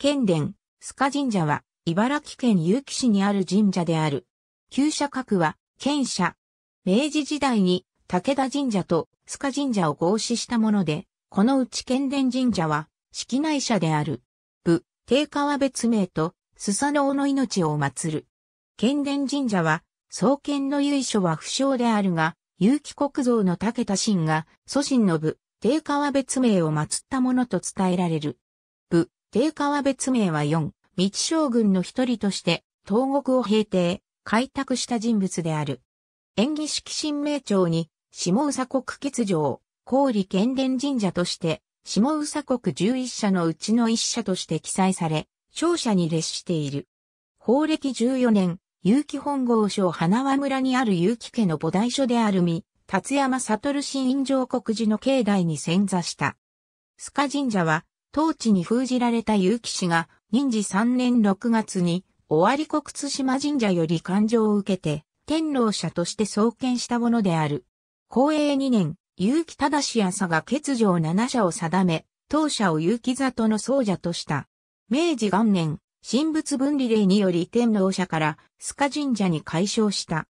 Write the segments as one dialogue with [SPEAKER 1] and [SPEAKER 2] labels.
[SPEAKER 1] 県殿、須賀神社は、茨城県結城市にある神社である。旧社格は、県社。明治時代に、武田神社と須賀神社を合祀したもので、このうち県殿神社は、式内社である。部、定川は別名と、須佐のオの命を祀る。県殿神社は、創建の由緒は不詳であるが、結城国造の武田信が、祖神の部、定川は別名を祀ったものと伝えられる。定家は別名は四、道将軍の一人として、東国を平定、開拓した人物である。演技式新名帳に、下宇佐国欠城、高利剣伝神社として、下宇佐国11社のうちの1社として記載され、勝者に列している。法暦14年、結城本郷省花輪村にある結城家の菩提所であるみ、達山悟新院上国寺の境内に潜座した。須賀神社は、統治に封じられた結城氏が、任時3年6月に、尾張国津島神社より勘定を受けて、天皇者として創建したものである。公営2年、結城忠やが欠場7社を定め、当社を結城里の僧者とした。明治元年、神仏分離令により天皇社から須賀神社に改称した。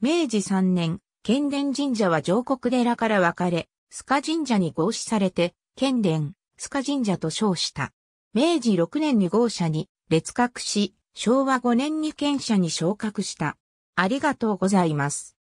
[SPEAKER 1] 明治3年、県殿神社は上国寺から分かれ、須賀神社に合祀されて、県殿。塚神社と称した。明治6年に号社に列格し、昭和5年に県社に昇格した。ありがとうございます。